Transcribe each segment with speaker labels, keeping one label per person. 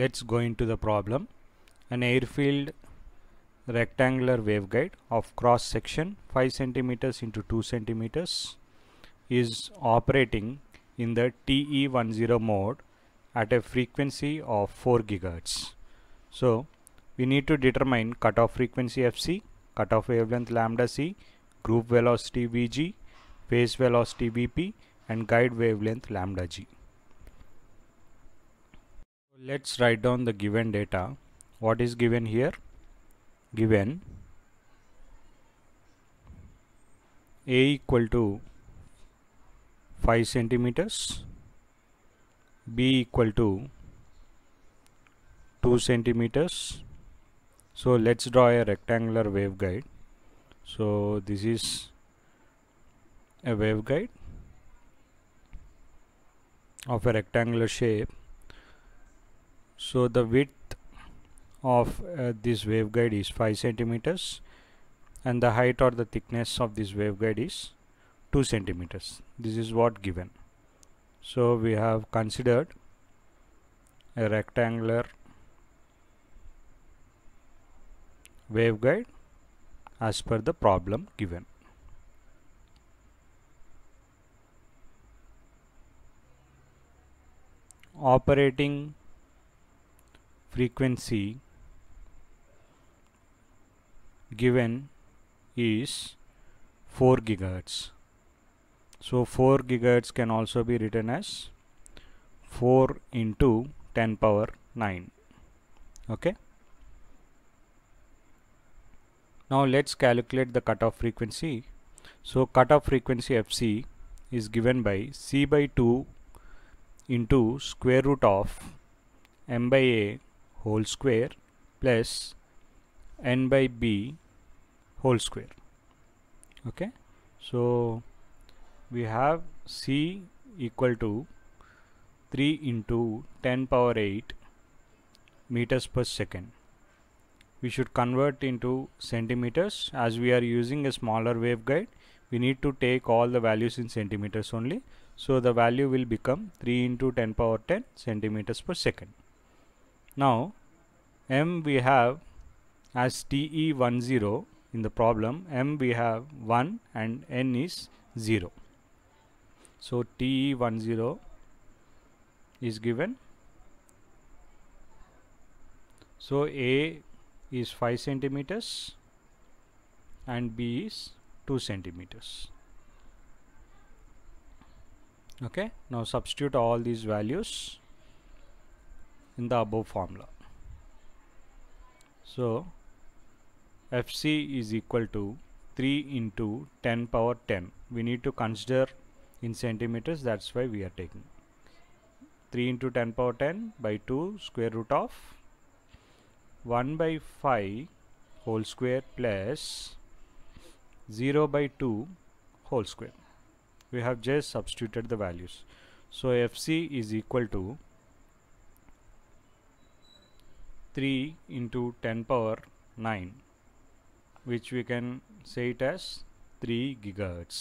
Speaker 1: let's go into the problem an airfield rectangular waveguide of cross section 5 centimeters into 2 centimeters is operating in the TE10 mode at a frequency of 4 gigahertz. So we need to determine cutoff frequency FC, cutoff wavelength lambda C, group velocity VG, phase velocity VP and guide wavelength lambda G let's write down the given data what is given here given a equal to 5 centimeters b equal to 2 centimeters so let's draw a rectangular waveguide so this is a waveguide of a rectangular shape so the width of uh, this waveguide is 5 centimeters and the height or the thickness of this waveguide is 2 centimeters this is what given so we have considered a rectangular waveguide as per the problem given operating frequency given is 4 gigahertz so 4 gigahertz can also be written as 4 into 10 power 9 okay now let's calculate the cutoff frequency so cutoff frequency fc is given by c by 2 into square root of m by a whole square plus n by b whole square okay so we have c equal to 3 into 10 power 8 meters per second we should convert into centimeters as we are using a smaller waveguide we need to take all the values in centimeters only so the value will become 3 into 10 power 10 centimeters per second now M we have as TE10 in the problem M we have 1 and N is 0. So TE10 is given. So A is 5 centimeters and B is 2 centimeters. Okay. Now substitute all these values in the above formula. So FC is equal to 3 into 10 power 10. We need to consider in centimeters that's why we are taking 3 into 10 power 10 by 2 square root of 1 by 5 whole square plus 0 by 2 whole square. We have just substituted the values. So FC is equal to 3 into 10 power 9 which we can say it as 3 gigahertz.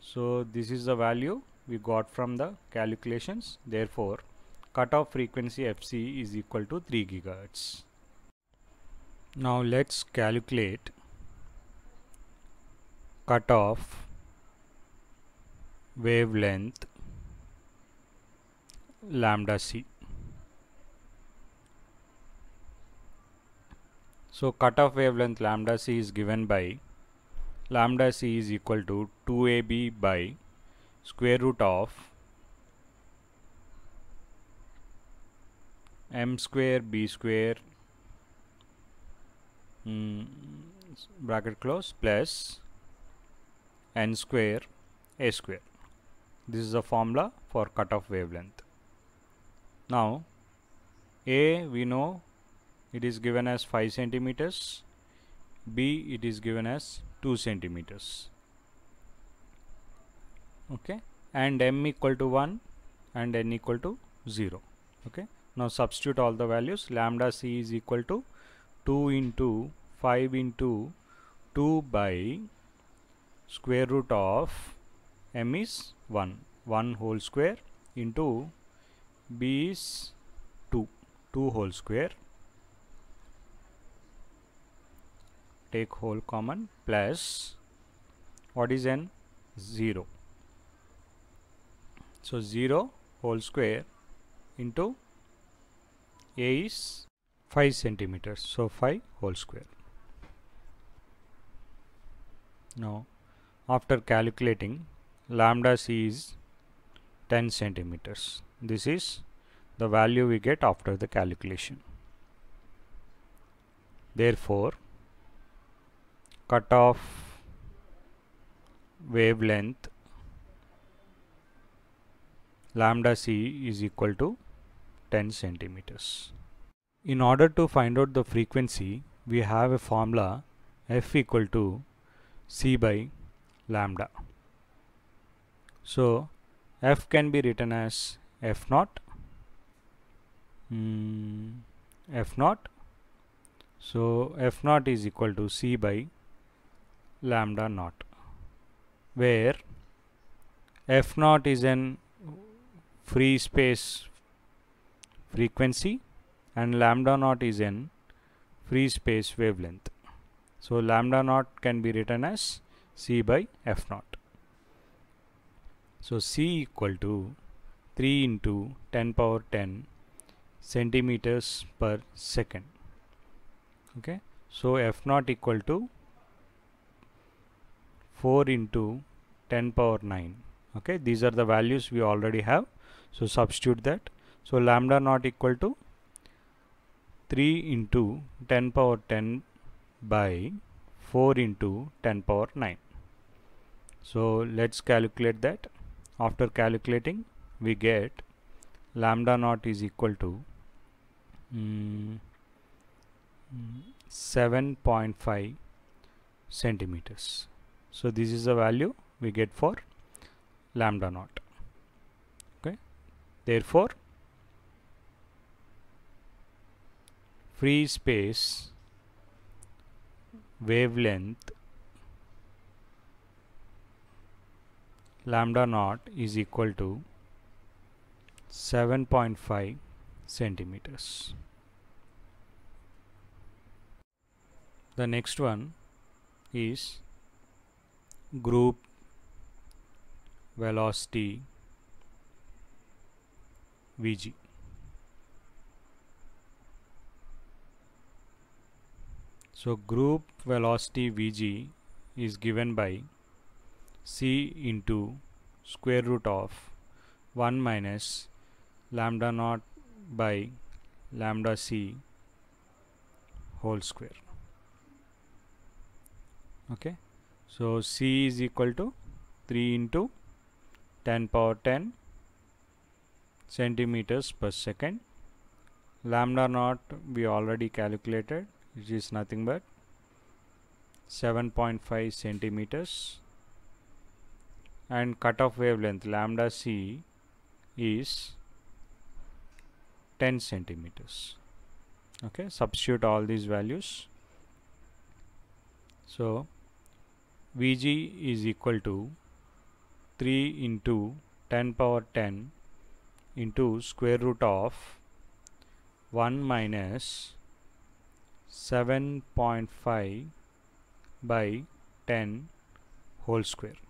Speaker 1: So this is the value we got from the calculations therefore cutoff frequency fc is equal to 3 gigahertz. Now let's calculate cutoff wavelength lambda c. So cutoff wavelength lambda c is given by lambda c is equal to 2ab by square root of m square b square mm, bracket close plus n square a square this is the formula for cutoff wavelength now a we know it is given as 5 centimeters B it is given as 2 centimeters okay and M equal to 1 and N equal to 0 okay now substitute all the values lambda C is equal to 2 into 5 into 2 by square root of M is 1 1 whole square into B is 2 2 whole square take whole common plus what is n 0 so 0 whole square into a is 5 centimeters so 5 whole square now after calculating lambda c is 10 centimeters this is the value we get after the calculation therefore cutoff wavelength lambda c is equal to 10 centimeters. In order to find out the frequency, we have a formula f equal to c by lambda. So f can be written as f naught mm, f naught so f naught is equal to c by lambda naught where f naught is an free space frequency and lambda naught is an free space wavelength. So lambda naught can be written as C by f naught. So C equal to 3 into 10 power 10 centimeters per second. Okay. So f naught equal to 4 into 10 power 9 okay these are the values we already have so substitute that so lambda not equal to 3 into 10 power 10 by 4 into 10 power 9 so let's calculate that after calculating we get lambda naught is equal to mm, 7.5 centimeters so this is the value we get for lambda naught okay therefore free space wavelength lambda naught is equal to 7.5 centimeters. The next one is group velocity Vg. So group velocity Vg is given by C into square root of 1 minus lambda naught by lambda C whole square. Okay. So C is equal to 3 into 10 power 10 centimeters per second. Lambda naught we already calculated which is nothing but 7.5 centimeters and cutoff wavelength lambda c is 10 centimeters okay substitute all these values so Vg is equal to 3 into 10 power 10 into square root of 1 minus 7.5 by 10 whole square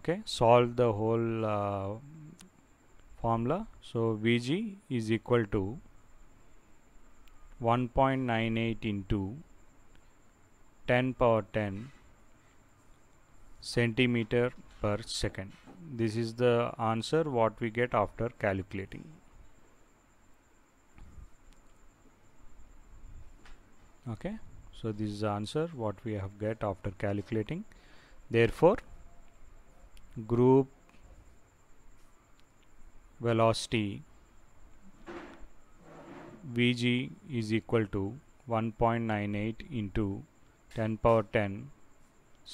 Speaker 1: okay solve the whole uh, formula so Vg is equal to 1.98 into 10 power 10 centimeter per second this is the answer what we get after calculating okay so this is the answer what we have get after calculating therefore group velocity Vg is equal to 1.98 into 10 power 10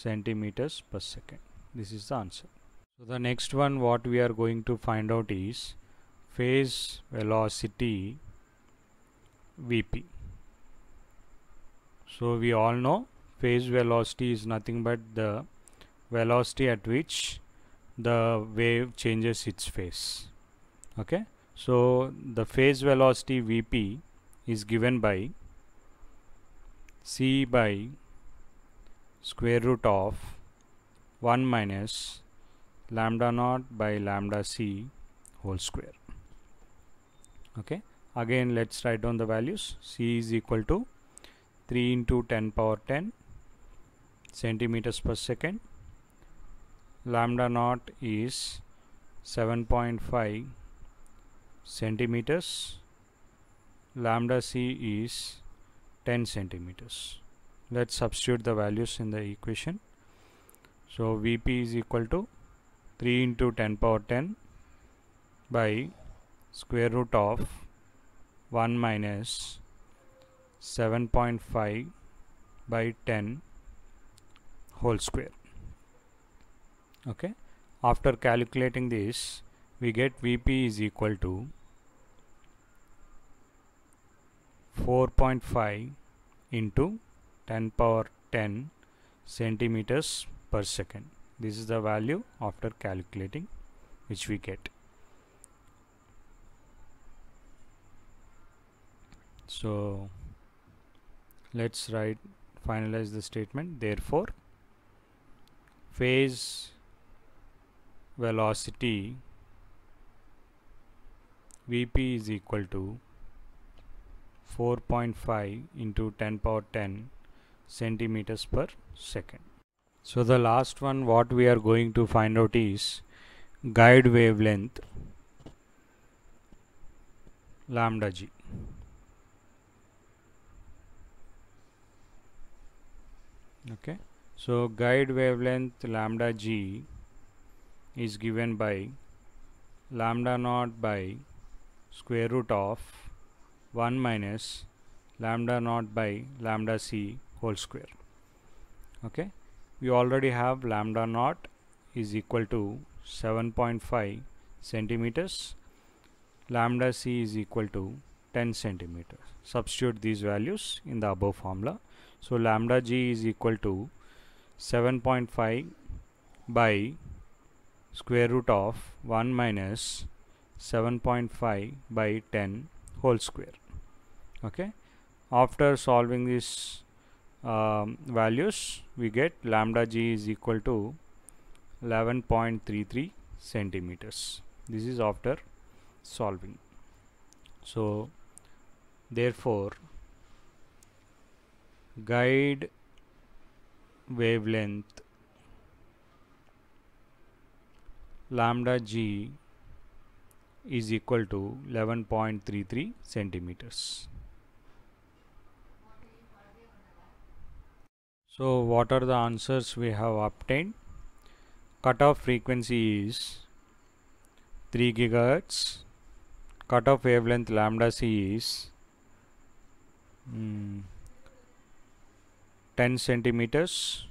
Speaker 1: centimeters per second this is the answer so the next one what we are going to find out is phase velocity vp so we all know phase velocity is nothing but the velocity at which the wave changes its phase okay so the phase velocity vp is given by c by square root of 1 minus lambda naught by lambda c whole square okay again let's write down the values c is equal to 3 into 10 power 10 centimeters per second lambda naught is 7.5 centimeters lambda c is 10 centimeters let's substitute the values in the equation so Vp is equal to 3 into 10 power 10 by square root of 1 minus 7.5 by 10 whole square okay after calculating this we get Vp is equal to 4.5 into 10 power 10 centimeters per second this is the value after calculating which we get so let's write finalize the statement therefore phase velocity vp is equal to 4.5 into 10 power 10 centimeters per second. So the last one what we are going to find out is guide wavelength lambda g. Okay, so guide wavelength lambda g is given by lambda naught by square root of 1 minus lambda naught by lambda c whole square okay we already have lambda naught is equal to 7.5 centimeters lambda c is equal to 10 centimeters substitute these values in the above formula so lambda g is equal to 7.5 by square root of 1 minus 7.5 by 10 whole square okay after solving this um, values we get lambda g is equal to 11.33 centimeters this is after solving so therefore guide wavelength lambda g is equal to 11.33 centimeters So what are the answers we have obtained? Cutoff frequency is 3 gigahertz. Cutoff wavelength lambda c is mm, 10 centimeters.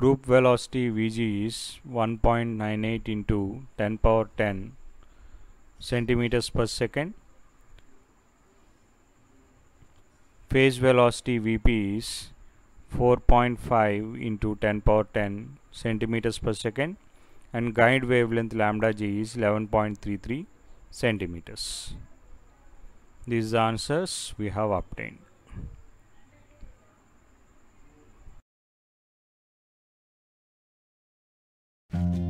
Speaker 1: Group velocity Vg is 1.98 into 10 power 10 centimeters per second phase velocity Vp is 4.5 into 10 power 10 centimeters per second and guide wavelength lambda g is 11.33 centimeters. These answers we have obtained.